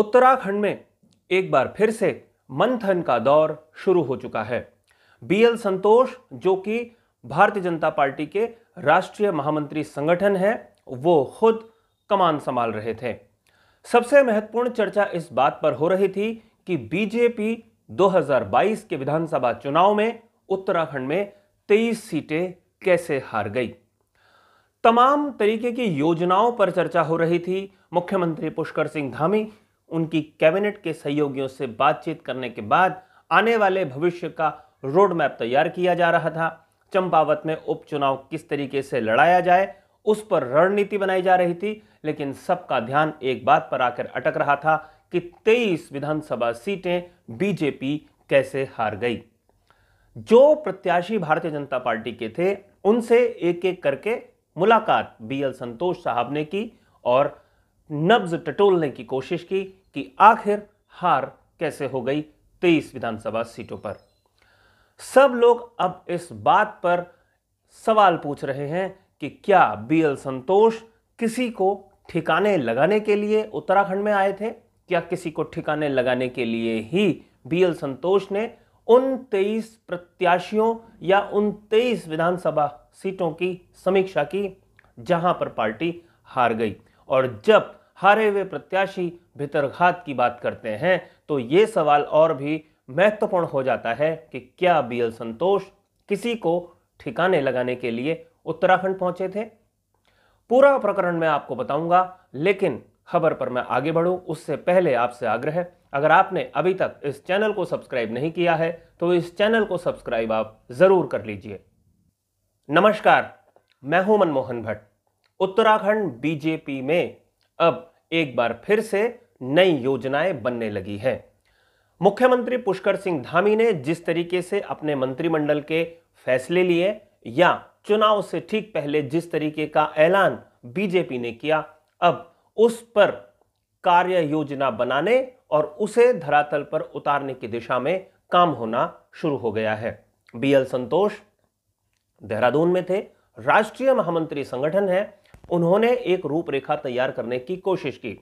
उत्तराखंड में एक बार फिर से मंथन का दौर शुरू हो चुका है बीएल संतोष जो कि भारतीय जनता पार्टी के राष्ट्रीय महामंत्री संगठन है वो खुद कमान संभाल रहे थे सबसे महत्वपूर्ण चर्चा इस बात पर हो रही थी कि बीजेपी 2022 के विधानसभा चुनाव में उत्तराखंड में 23 सीटें कैसे हार गई तमाम तरीके की योजनाओं पर चर्चा हो रही थी मुख्यमंत्री पुष्कर सिंह धामी उनकी कैबिनेट के सहयोगियों से बातचीत करने के बाद आने वाले भविष्य का रोड मैप तैयार किया जा रहा था चंपावत में उपचुनाव किस तरीके से लड़ाया जाए उस पर रणनीति बनाई जा रही थी लेकिन सबका ध्यान एक बात पर आकर अटक रहा था कि 23 विधानसभा सीटें बीजेपी कैसे हार गई जो प्रत्याशी भारतीय जनता पार्टी के थे उनसे एक एक करके मुलाकात बीएल संतोष साहब ने की और नब्ज टटोलने की कोशिश की कि आखिर हार कैसे हो गई तेईस विधानसभा सीटों पर सब लोग अब इस बात पर सवाल पूछ रहे हैं कि क्या बी एल संतोष किसी को ठिकाने लगाने के लिए उत्तराखंड में आए थे क्या किसी को ठिकाने लगाने के लिए ही बी एल संतोष ने उन तेईस प्रत्याशियों या उन तेईस विधानसभा सीटों की समीक्षा की जहां पर पार्टी हार गई और जब हारे हुए प्रत्याशी भितरघात की बात करते हैं तो ये सवाल और भी महत्वपूर्ण हो जाता है कि क्या बीएल संतोष किसी को ठिकाने लगाने के लिए उत्तराखंड पहुंचे थे पूरा प्रकरण मैं आपको बताऊंगा लेकिन खबर पर मैं आगे बढ़ूं उससे पहले आपसे आग्रह अगर आपने अभी तक इस चैनल को सब्सक्राइब नहीं किया है तो इस चैनल को सब्सक्राइब आप जरूर कर लीजिए नमस्कार मैं हूं मनमोहन भट्ट उत्तराखंड बीजेपी में अब एक बार फिर से नई योजनाएं बनने लगी हैं मुख्यमंत्री पुष्कर सिंह धामी ने जिस तरीके से अपने मंत्रिमंडल के फैसले लिए या चुनाव से ठीक पहले जिस तरीके का ऐलान बीजेपी ने किया अब उस पर कार्य योजना बनाने और उसे धरातल पर उतारने की दिशा में काम होना शुरू हो गया है बीएल संतोष देहरादून में थे राष्ट्रीय महामंत्री संगठन है उन्होंने एक रूपरेखा तैयार करने की कोशिश की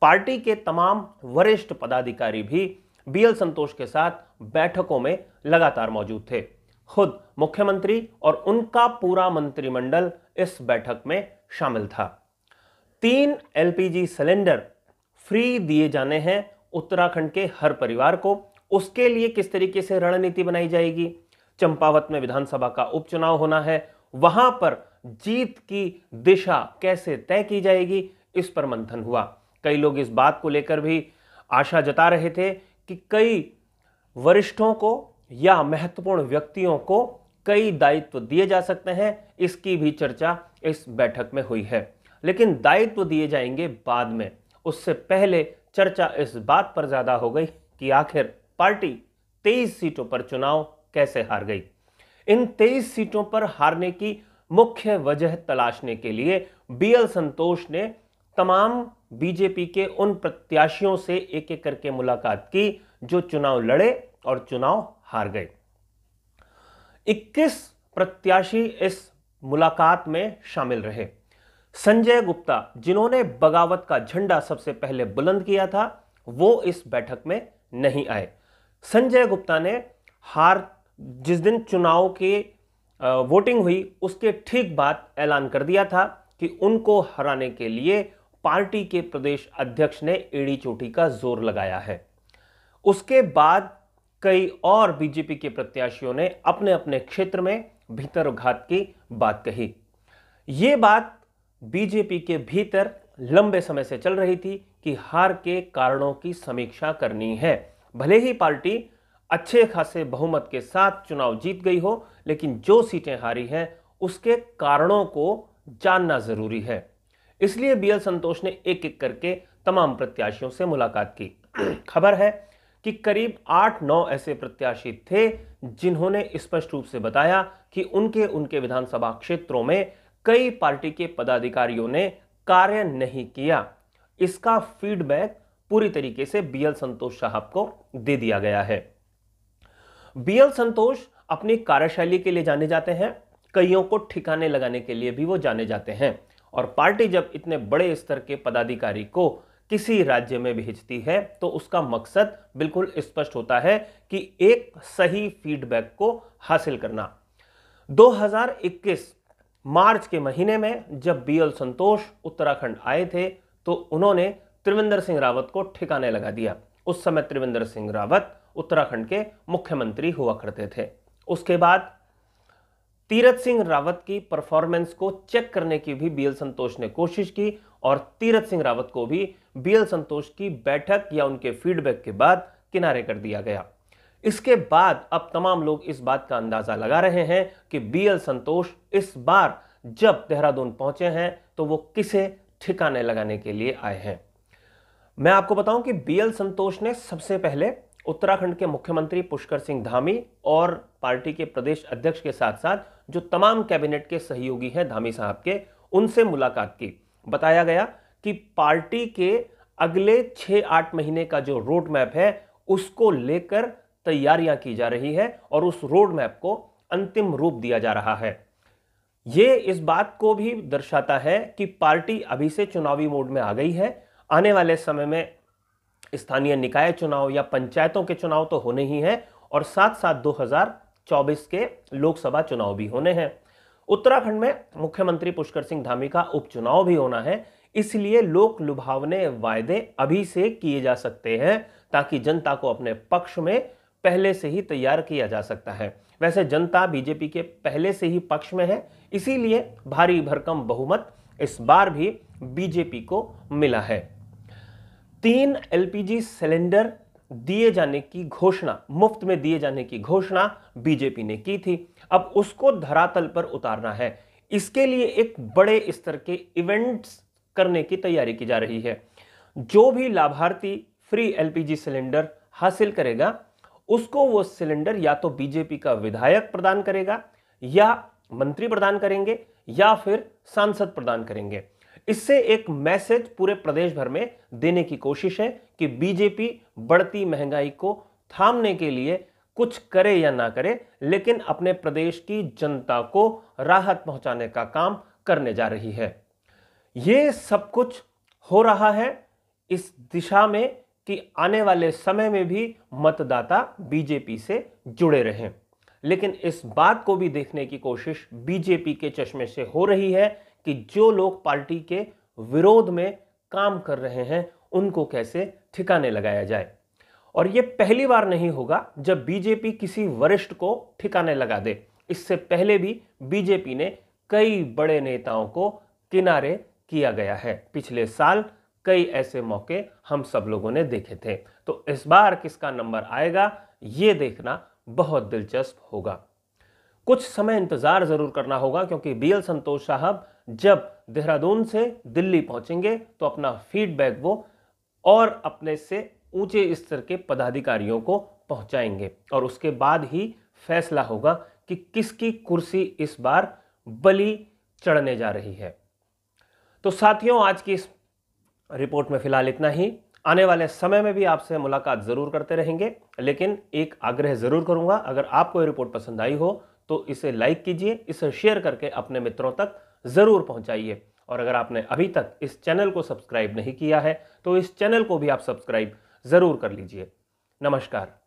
पार्टी के तमाम वरिष्ठ पदाधिकारी भी बीएल संतोष के साथ बैठकों में लगातार मौजूद थे खुद मुख्यमंत्री और उनका पूरा मंत्रिमंडल इस बैठक में शामिल था तीन एलपीजी सिलेंडर फ्री दिए जाने हैं उत्तराखंड के हर परिवार को उसके लिए किस तरीके से रणनीति बनाई जाएगी चंपावत में विधानसभा का उपचुनाव होना है वहां पर जीत की दिशा कैसे तय की जाएगी इस पर मंथन हुआ कई लोग इस बात को लेकर भी आशा जता रहे थे कि कई वरिष्ठों को या महत्वपूर्ण व्यक्तियों को कई दायित्व दिए जा सकते हैं इसकी भी चर्चा इस बैठक में हुई है लेकिन दायित्व दिए जाएंगे बाद में उससे पहले चर्चा इस बात पर ज़्यादा हो गई कि आखिर पार्टी तेईस सीटों पर चुनाव कैसे हार गई इन तेईस सीटों पर हारने की मुख्य वजह तलाशने के लिए बीएल संतोष ने तमाम बीजेपी के उन प्रत्याशियों से एक एक करके मुलाकात की जो चुनाव लड़े और चुनाव हार गए 21 प्रत्याशी इस मुलाकात में शामिल रहे संजय गुप्ता जिन्होंने बगावत का झंडा सबसे पहले बुलंद किया था वो इस बैठक में नहीं आए संजय गुप्ता ने हार जिस दिन चुनाव के वोटिंग हुई उसके ठीक बाद ऐलान कर दिया था कि उनको हराने के लिए पार्टी के प्रदेश अध्यक्ष ने एड़ी चोटी का जोर लगाया है उसके बाद कई और बीजेपी के प्रत्याशियों ने अपने अपने क्षेत्र में भीतरघात की बात कही ये बात बीजेपी के भीतर लंबे समय से चल रही थी कि हार के कारणों की समीक्षा करनी है भले ही पार्टी अच्छे खासे बहुमत के साथ चुनाव जीत गई हो लेकिन जो सीटें हारी हैं उसके कारणों को जानना ज़रूरी है इसलिए बीएल संतोष ने एक एक करके तमाम प्रत्याशियों से मुलाकात की खबर है कि करीब आठ नौ ऐसे प्रत्याशी थे जिन्होंने स्पष्ट रूप से बताया कि उनके उनके विधानसभा क्षेत्रों में कई पार्टी के पदाधिकारियों ने कार्य नहीं किया इसका फीडबैक पूरी तरीके से बीएल संतोष साहब को दे दिया गया है बीएल संतोष अपनी कार्यशैली के लिए जाने जाते हैं कईयों को ठिकाने लगाने के लिए भी वो जाने जाते हैं और पार्टी जब इतने बड़े स्तर के पदाधिकारी को किसी राज्य में भेजती है तो उसका मकसद बिल्कुल स्पष्ट होता है कि एक सही फीडबैक को हासिल करना 2021 मार्च के महीने में जब बीएल संतोष उत्तराखंड आए थे तो उन्होंने त्रिवेंद्र सिंह रावत को ठिकाने लगा दिया उस समय त्रिवेंद्र सिंह रावत उत्तराखंड के मुख्यमंत्री हुआ करते थे उसके बाद तीरथ सिंह रावत की परफॉर्मेंस को चेक करने की भी बीएल संतोष ने कोशिश की और तीरथ सिंह रावत को भी बीएल संतोष की बैठक या उनके फीडबैक के बाद किनारे कर दिया गया इसके बाद अब तमाम लोग इस बात का अंदाजा लगा रहे हैं कि बीएल संतोष इस बार जब देहरादून पहुंचे हैं तो वो किसे ठिकाने लगाने के लिए आए हैं मैं आपको बताऊं कि बीएल संतोष ने सबसे पहले उत्तराखंड के मुख्यमंत्री पुष्कर सिंह धामी और पार्टी के प्रदेश अध्यक्ष के साथ साथ जो तमाम कैबिनेट के सहयोगी हैं धामी साहब के उनसे मुलाकात की बताया गया कि पार्टी के अगले छः आठ महीने का जो रोड मैप है उसको लेकर तैयारियां की जा रही है और उस रोड मैप को अंतिम रूप दिया जा रहा है ये इस बात को भी दर्शाता है कि पार्टी अभी से चुनावी मोड में आ गई है आने वाले समय में स्थानीय निकाय चुनाव या पंचायतों के चुनाव तो होने ही हैं और साथ साथ 2024 के लोकसभा चुनाव भी होने हैं उत्तराखंड में मुख्यमंत्री पुष्कर सिंह धामी का उपचुनाव भी होना है इसलिए लोक लुभावने वायदे अभी से किए जा सकते हैं ताकि जनता को अपने पक्ष में पहले से ही तैयार किया जा सकता है वैसे जनता बीजेपी के पहले से ही पक्ष में है इसीलिए भारी भरकम बहुमत इस बार भी बीजेपी को मिला है तीन एलपीजी सिलेंडर दिए जाने की घोषणा मुफ्त में दिए जाने की घोषणा बीजेपी ने की थी अब उसको धरातल पर उतारना है इसके लिए एक बड़े स्तर के इवेंट्स करने की तैयारी की जा रही है जो भी लाभार्थी फ्री एलपीजी सिलेंडर हासिल करेगा उसको वो सिलेंडर या तो बीजेपी का विधायक प्रदान करेगा या मंत्री प्रदान करेंगे या फिर सांसद प्रदान करेंगे इससे एक मैसेज पूरे प्रदेश भर में देने की कोशिश है कि बीजेपी बढ़ती महंगाई को थामने के लिए कुछ करे या ना करे लेकिन अपने प्रदेश की जनता को राहत पहुंचाने का काम करने जा रही है ये सब कुछ हो रहा है इस दिशा में कि आने वाले समय में भी मतदाता बीजेपी से जुड़े रहें लेकिन इस बात को भी देखने की कोशिश बीजेपी के चश्मे से हो रही है कि जो लोग पार्टी के विरोध में काम कर रहे हैं उनको कैसे ठिकाने लगाया जाए और ये पहली बार नहीं होगा जब बीजेपी किसी वरिष्ठ को ठिकाने लगा दे इससे पहले भी बीजेपी ने कई बड़े नेताओं को किनारे किया गया है पिछले साल कई ऐसे मौके हम सब लोगों ने देखे थे तो इस बार किसका नंबर आएगा ये देखना बहुत दिलचस्प होगा कुछ समय इंतज़ार ज़रूर करना होगा क्योंकि बी एल संतोष साहब जब देहरादून से दिल्ली पहुंचेंगे तो अपना फीडबैक वो और अपने से ऊंचे स्तर के पदाधिकारियों को पहुंचाएंगे और उसके बाद ही फैसला होगा कि किसकी कुर्सी इस बार बली चढ़ने जा रही है तो साथियों आज की इस रिपोर्ट में फिलहाल इतना ही आने वाले समय में भी आपसे मुलाकात ज़रूर करते रहेंगे लेकिन एक आग्रह ज़रूर करूंगा अगर आपको यह रिपोर्ट पसंद आई हो तो इसे लाइक कीजिए इसे शेयर करके अपने मित्रों तक ज़रूर पहुंचाइए और अगर आपने अभी तक इस चैनल को सब्सक्राइब नहीं किया है तो इस चैनल को भी आप सब्सक्राइब ज़रूर कर लीजिए नमस्कार